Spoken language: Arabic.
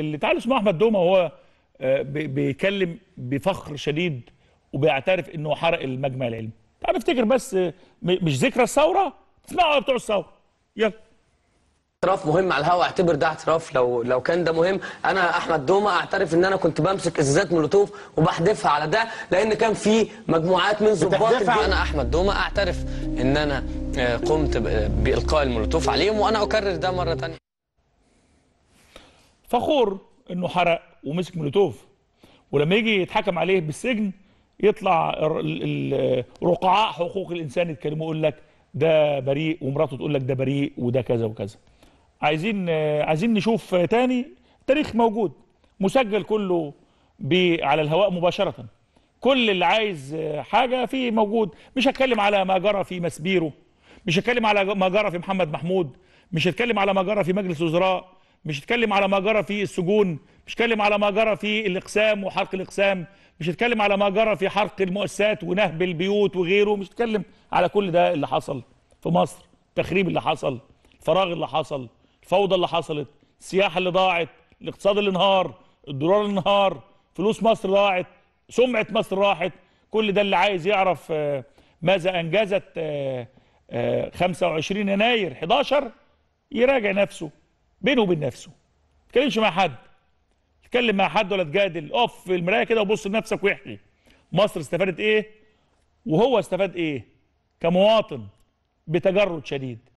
اللي تعالوا اسمه احمد دومه هو آه، بيتكلم بفخر شديد وبيعترف انه حرق المجمع العلمي تعال نفتكر بس آه، مش ذكرى الثوره اسمعوا بتوع الثوره يلا اعتراف مهم على الهواء اعتبر ده اعتراف لو لو كان ده مهم انا احمد دوما اعترف ان انا كنت بمسك ازازات مولوتوف وبحدفها على ده لان كان في مجموعات من ظباط انا احمد دوما اعترف ان انا آه، قمت بالقاء المولوتوف عليهم وانا اكرر ده مره ثانيه فخور انه حرق ومسك مولوتوف ولما يجي يتحكم عليه بالسجن يطلع رقعاء حقوق الانسان يتكلموا يقول لك ده بريء ومراته تقول لك ده بريء وده كذا وكذا عايزين عايزين نشوف تاني التاريخ موجود مسجل كله على الهواء مباشره كل اللي عايز حاجه فيه موجود مش هتكلم على ما جرى في مسبيرو مش هتكلم على ما جرى في محمد محمود مش هتكلم على ما جرى في مجلس وزراء مش هيتكلم على ما جرى في السجون مش هيتكلم على ما جرى في الاقسام وحرق الاقسام مش هيتكلم على ما جرى في حرق المؤسسات ونهب البيوت وغيره مش هيتكلم على كل ده اللي حصل في مصر التخريب اللي حصل الفراغ اللي حصل الفوضى اللي حصلت السياحه اللي ضاعت الاقتصاد اللي انهار الدولار اللي انهار فلوس مصر ضاعت سمعه مصر راحت كل ده اللي عايز يعرف آه، ماذا انجزت 25 آه، آه، يناير 11 يراجع نفسه بينه وبين نفسه ما تكلمش مع حد تكلم مع حد ولا تجادل اقف في المرايه كده وبص لنفسك واحكي مصر استفادت ايه وهو استفاد ايه كمواطن بتجرد شديد